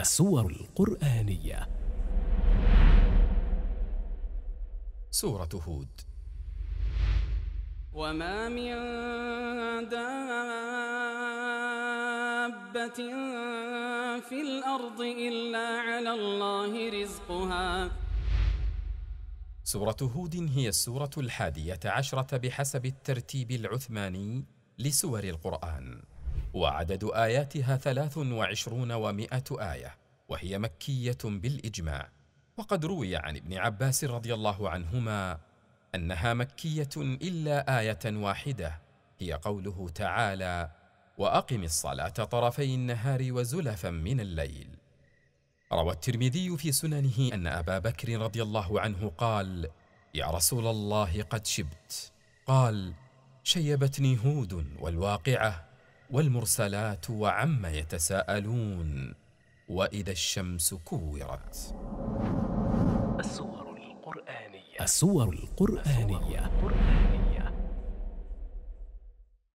السور القرآنية سورة هود وما من دابة في الأرض إلا على الله رزقها سورة هود هي السورة الحادية عشرة بحسب الترتيب العثماني لسور القرآن وعدد آياتها ثلاث وعشرون ومائة آية وهي مكية بالإجماع وقد روي عن ابن عباس رضي الله عنهما أنها مكية إلا آية واحدة هي قوله تعالى وأقم الصلاة طرفي النهار وزلفا من الليل روى الترمذي في سننه أن أبا بكر رضي الله عنه قال يا رسول الله قد شبت قال شيبتني هود والواقعة والمرسلات وعما يتساءلون واذا الشمس كورت الصور القرانيه الصور القرانيه, الصور القرآنية.